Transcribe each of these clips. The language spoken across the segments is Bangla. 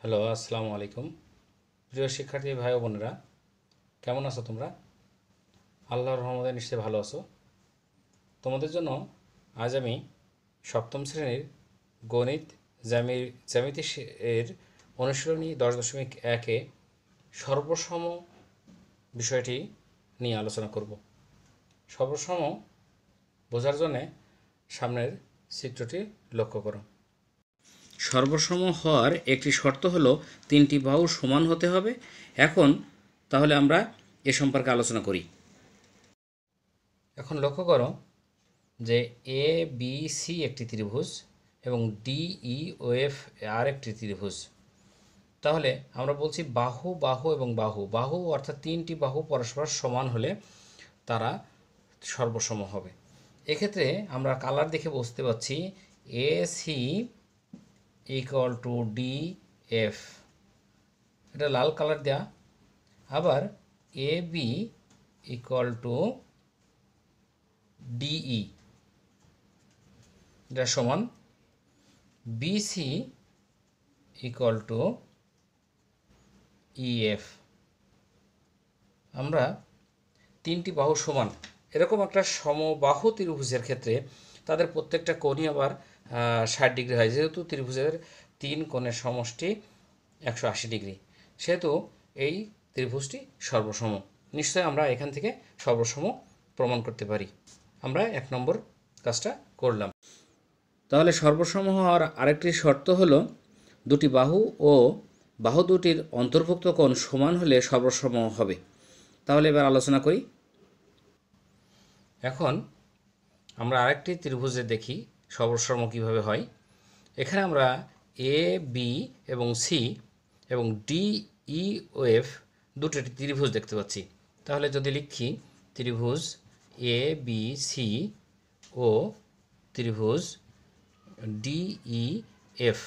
হ্যালো আসসালামু আলাইকুম প্রিয় শিক্ষার্থী ভাই ও বোনেরা কেমন আছো তোমরা আল্লাহর রহমতে নিশ্চয়ই ভালো আছো তোমাদের জন্য আজ আমি সপ্তম শ্রেণীর গণিত জ্যামির জ্যামিতি এর অনুশীলনী দশ দশমিক একে সর্বসম বিষয়টি নিয়ে আলোচনা করব সর্বসম বোঝার জন্যে সামনের চিত্রটি লক্ষ্য করো সর্বসম হওয়ার একটি শর্ত হলো তিনটি বাহু সমান হতে হবে এখন তাহলে আমরা এ সম্পর্কে আলোচনা করি এখন লক্ষ্য করো যে এ বি সি একটি ত্রিভুজ এবং ডি ই ও এফ আর একটি ত্রিভুজ তাহলে আমরা বলছি বাহু বাহু এবং বাহু বাহু অর্থাৎ তিনটি বাহু পরস্পর সমান হলে তারা সর্বসম হবে এক্ষেত্রে আমরা কালার দেখে বুঝতে পারছি A C equal to D F এটা লাল কালার দেয়া আবার A B equal to D E এটা সমান বিসি ইকুয়াল টু ইএফ আমরা তিনটি বাহু সমান এরকম একটা সমবাহু ত্রিভুজের ক্ষেত্রে তাদের প্রত্যেকটা কোণই আবার ষাট ডিগ্রি হয় যেহেতু ত্রিভুজের তিন কোণের সমষ্টি একশো আশি ডিগ্রি সেহেতু এই ত্রিভুজটি সর্বসম নিশ্চয় আমরা এখান থেকে সর্বসম প্রমাণ করতে পারি আমরা এক নম্বর কাজটা করলাম তাহলে সর্বসম হওয়ার আরেকটি শর্ত হল দুটি বাহু ও বাহু দুটির অন্তর্ভুক্ত কোণ সমান হলে সর্বসম হবে তাহলে এবার আলোচনা করি এখন আমরা আরেকটি ত্রিভুজে দেখি সর্বসম কীভাবে হয় এখানে আমরা এ বি এবং সি এবং ডি ই ও এফ দুটো ত্রিভুজ দেখতে পাচ্ছি তাহলে যদি লিখি ত্রিভুজ এ বি সি ও ত্রিভুজ ডি ই এফ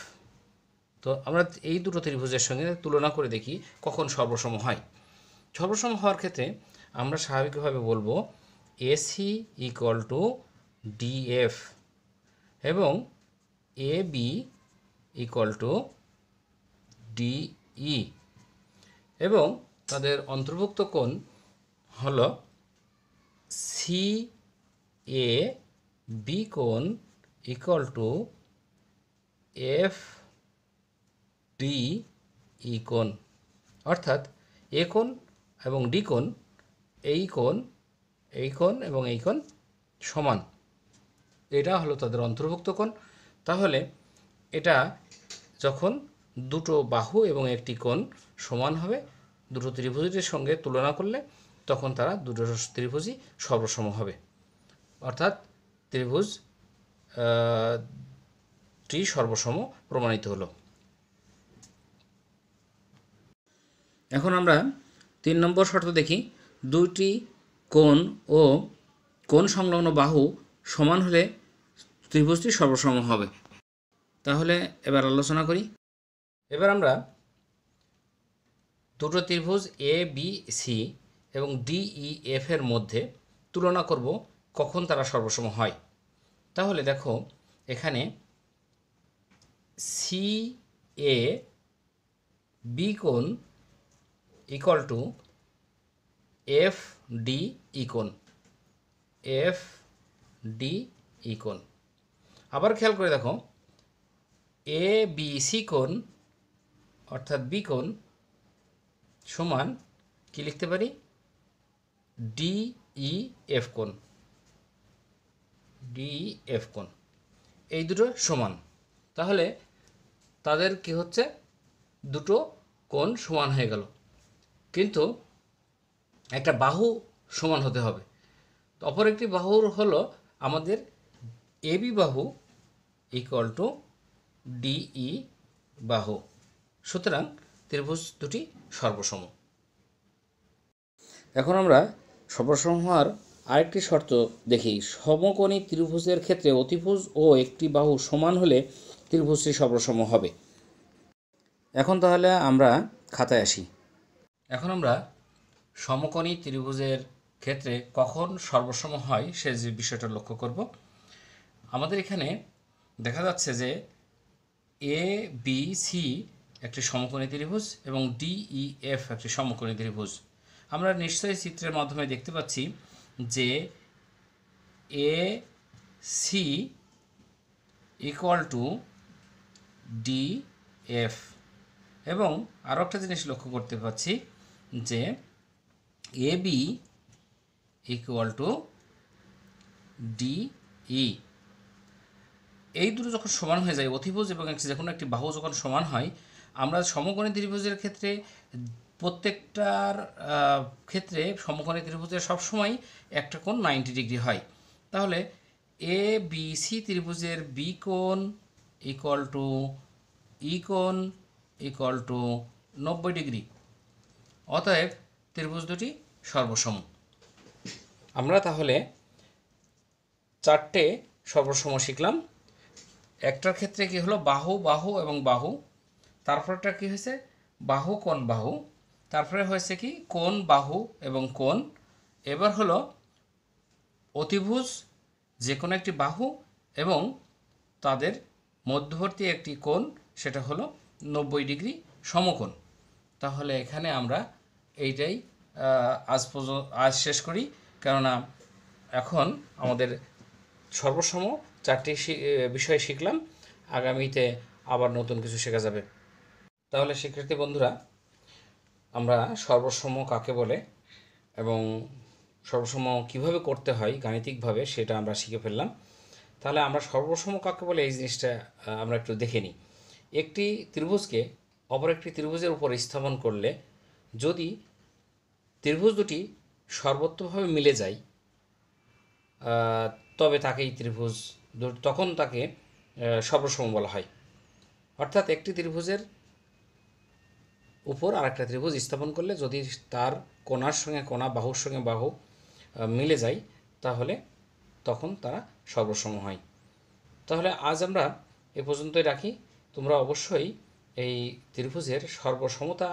তো আমরা এই দুটো ত্রিভুজের সঙ্গে তুলনা করে দেখি কখন সর্বসম হয় সর্বসম হওয়ার ক্ষেত্রে আমরা স্বাভাবিকভাবে বলবো এসি ইকুয়াল টু ডিএফ এবং A B equal to D E এবং তাদের অন্তর্ভুক্ত কোণ হল সি এ বি কোণ equal to F D E কোণ অর্থাৎ এ কোণ এবং ডি কোণ এই কোণ এই কোণ এবং এই কোণ সমান এটা হলো তাদের অন্তর্ভুক্ত কোণ তাহলে এটা যখন দুটো বাহু এবং একটি কোণ সমান হবে দুটো ত্রিভুজের সঙ্গে তুলনা করলে তখন তারা দুটো ত্রিভুজই সর্বসম হবে অর্থাৎ ত্রিভুজ টি সর্বসম প্রমাণিত হলো এখন আমরা তিন নম্বর শর্ত দেখি দুইটি কোণ ও কোণ সংলগ্ন বাহু সমান হলে ত্রিভুজটি সর্বসম হবে তাহলে এবার আলোচনা করি এবার আমরা দুটো ত্রিভুজ এ বি সি এবং ডি ই এফ এর মধ্যে তুলনা করব কখন তারা সর্বসম হয় তাহলে দেখো এখানে সি এ বি কোন ইকুয়াল টু এফ ডি ইকোন এফ ডি ই কোণ আবার খেয়াল করে দেখো এ বি সি কোণ অর্থাৎ বি কোণ সমান কি লিখতে পারি ডি ই এফ কোণ ডি এফ e, কোণ এই দুটো সমান তাহলে তাদের কি হচ্ছে দুটো কোণ সমান হয়ে গেল কিন্তু একটা বাহু সমান হতে হবে অপর একটি বাহুর হলো আমাদের এবি বাহু ইকুয়াল টু ডিই বাহু সুতরাং ত্রিভুজ দুটি সর্বসম এখন আমরা সর্বসম হওয়ার আরেকটি শর্ত দেখি সমকোণী ত্রিভুজের ক্ষেত্রে অতিভুজ ও একটি বাহু সমান হলে ত্রিভুজটি সর্বসম হবে এখন তাহলে আমরা খাতায় আসি এখন আমরা সমকোণী ত্রিভুজের ক্ষেত্রে কখন সর্বসম হয় সে যে বিষয়টা লক্ষ্য করব আমাদের এখানে দেখা যাচ্ছে যে এ বি সি একটি সমকোণী ত্রিভুজ এবং ডি ই এফ একটি সমকোণী ত্রিভুজ আমরা নিশ্চয়ই চিত্রের মাধ্যমে দেখতে পাচ্ছি যে A C equal to D F এবং আরও একটা জিনিস লক্ষ্য করতে পাচ্ছি যে A B equal to D E এই দুটো যখন সমান হয়ে যায় অথিভুজ এবং যে কোনো একটি বাহু যখন সমান হয় আমরা সমকোণী ত্রিভুজের ক্ষেত্রে প্রত্যেকটার ক্ষেত্রে সমকোণী ত্রিভুজের সবসময় একটা কোণ নাইনটি ডিগ্রি হয় তাহলে এ বি সি ত্রিভুজের বি কোণ ইকুয়াল টু ই কোণ ইকুয়াল টু নব্বই ডিগ্রি অতএব ত্রিভুজ দুটি সর্বসম আমরা তাহলে চারটে সর্বসম শিখলাম একটার ক্ষেত্রে কি হলো বাহু বাহু এবং বাহু তারপরটা কি হয়েছে বাহু কোন বাহু তারপরে হয়েছে কি কোন বাহু এবং কোন এবার হলো অতিভুজ যে কোনো একটি বাহু এবং তাদের মধ্যবর্তী একটি কোণ সেটা হলো নব্বই ডিগ্রি সমকোণ তাহলে এখানে আমরা এইটাই আজ পর্যন্ত আজ শেষ করি কেননা এখন আমাদের সর্বসম চারটি বিষয় শিখলাম আগামীতে আবার নতুন কিছু শেখা যাবে তাহলে শিক্ষার্থী বন্ধুরা আমরা সর্বসম কাকে বলে এবং সর্বসম কিভাবে করতে হয় গাণিতিকভাবে সেটা আমরা শিখে ফেললাম তাহলে আমরা সর্বসম কাকে বলে এই জিনিসটা আমরা একটু দেখে নিই একটি ত্রিভুজকে অপর একটি ত্রিভুজের উপর স্থাপন করলে যদি ত্রিভুজ দুটি সর্বত্রভাবে মিলে যায় তবে তাকে এই ত্রিভুজ তখন তাকে সর্বসম বলা হয় অর্থাৎ একটি ত্রিভুজের উপর আরেকটা ত্রিভুজ স্থাপন করলে যদি তার কোনার সঙ্গে কোনা বাহুর সঙ্গে বাহু মিলে যায় তাহলে তখন তারা সর্বসম হয় তাহলে আজ আমরা এ পর্যন্তই রাখি তোমরা অবশ্যই এই ত্রিভুজের সর্বসমতা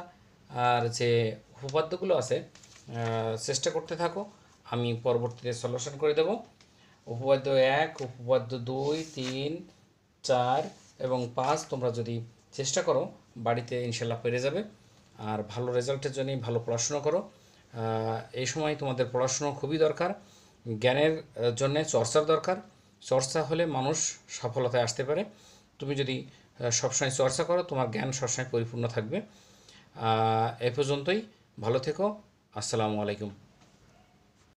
আর যে উপপাদ্যগুলো আছে চেষ্টা করতে থাকো আমি পরবর্তীতে সলিউশন করে দেব উপপাদ্য এক উপপাদ্য দুই তিন চার এবং পাঁচ তোমরা যদি চেষ্টা করো বাড়িতে ইনশাল্লাহ পেরে যাবে আর ভালো রেজাল্টের জন্যই ভালো পড়াশুনো করো এই সময় তোমাদের পড়াশুনো খুবই দরকার জ্ঞানের জন্যে চর্চার দরকার চর্চা হলে মানুষ সফলতায় আসতে পারে তুমি যদি সবসময় চর্চা করো তোমার জ্ঞান সবসময় পরিপূর্ণ থাকবে এ পর্যন্তই ভালো থেকো আসসালামু আলাইকুম